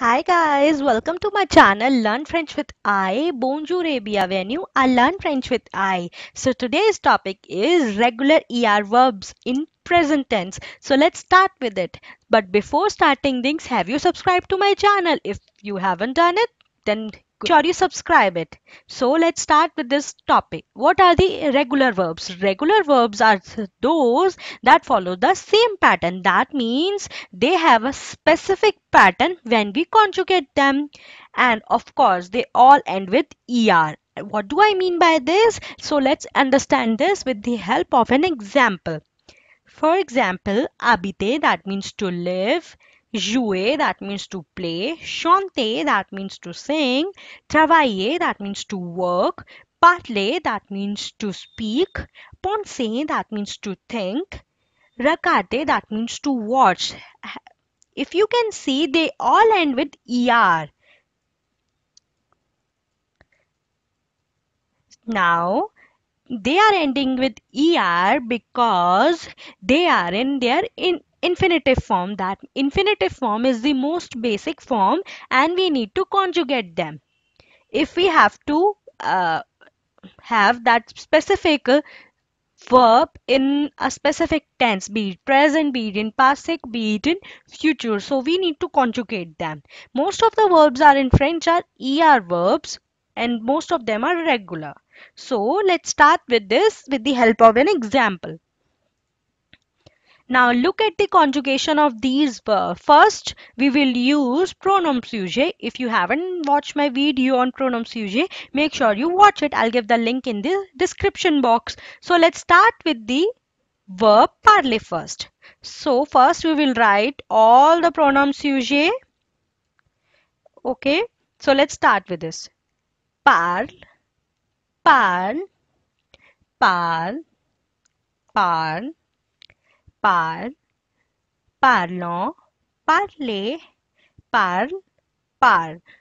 Hi guys, welcome to my channel Learn French with I. Bonjour Arabia venue. I learn French with I. So today's topic is regular ER verbs in present tense. So let's start with it. But before starting things, have you subscribed to my channel? If you haven't done it, then Sure you subscribe it. So let's start with this topic. What are the irregular verbs? Regular verbs are those that follow the same pattern. That means they have a specific pattern when we conjugate them. And of course, they all end with ER. What do I mean by this? So let's understand this with the help of an example. For example, abite that means to live, Jouer, that means to play. Chanter, that means to sing. Travailler, that means to work. Parler, that means to speak. Penser, that means to think. Regarder, that means to watch. If you can see, they all end with ER. Now, they are ending with ER because they are in their in infinitive form. That infinitive form is the most basic form and we need to conjugate them. If we have to uh, have that specific verb in a specific tense be it present be it in past be it in future so we need to conjugate them most of the verbs are in french are er verbs and most of them are regular so let's start with this with the help of an example now look at the conjugation of these verbs. First, we will use pronoun sujet. If you haven't watched my video on pronoun sujet, make sure you watch it. I'll give the link in the description box. So let's start with the verb parler first. So first we will write all the pronoun sujet. Okay, so let's start with this. Parle, parle, parle, parle, par, parlo, parle, par.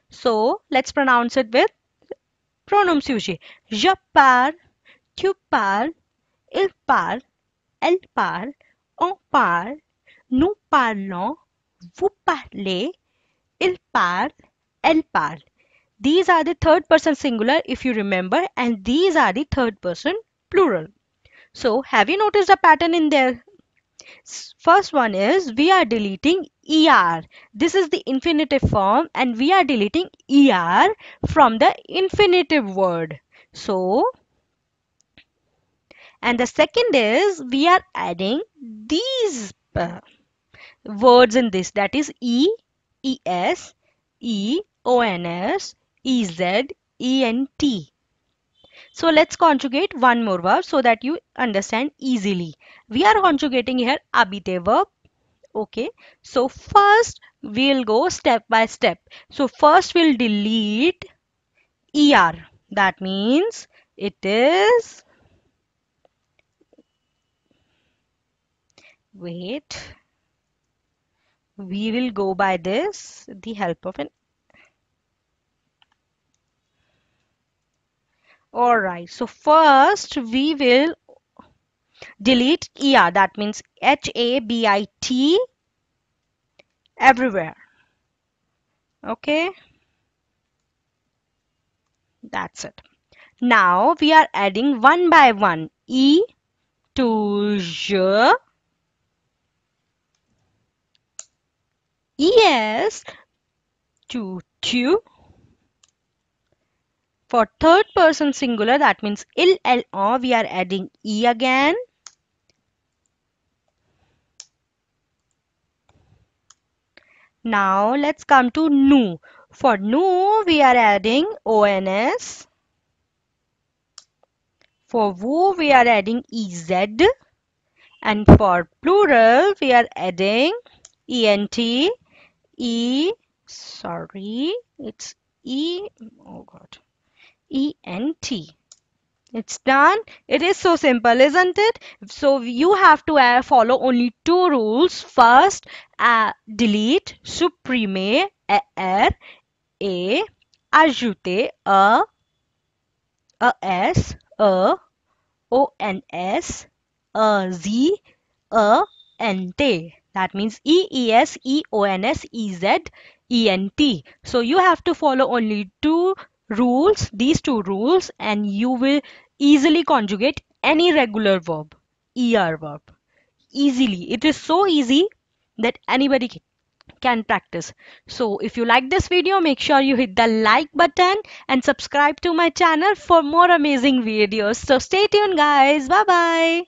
So let's pronounce it with pronouns usually. Je par, tu par, il par, elle par, on par, nous parlons, vous parlez, il par, elle par. These are the third person singular if you remember and these are the third person plural. So have you noticed a pattern in there? First one is we are deleting er. This is the infinitive form and we are deleting er from the infinitive word. So, and the second is we are adding these uh, words in this that is e, es, e, ons, ez, ent. So let's conjugate one more verb so that you understand easily. We are conjugating here abite verb. Okay. So first we'll go step by step. So first we'll delete er. That means it is wait we will go by this the help of an Alright, so first we will delete ER, that means H-A-B-I-T everywhere. Okay, that's it. Now we are adding one by one E to J, Yes to Q, for third person singular that means ill el we are adding e again. Now let's come to nu. For nu we are adding ons. For wo, we are adding ez and for plural we are adding ent e sorry it's e oh god E N T. It's done. It is so simple, isn't it? So you have to uh, follow only two rules. First, uh, delete supprime er a ajouter a a s a o n s a z a n t. That means e e s e o n s e z e n t. So you have to follow only two Rules these two rules and you will easily conjugate any regular verb er verb easily it is so easy that anybody can practice so if you like this video make sure you hit the like button and subscribe to my channel for more amazing videos so stay tuned guys bye bye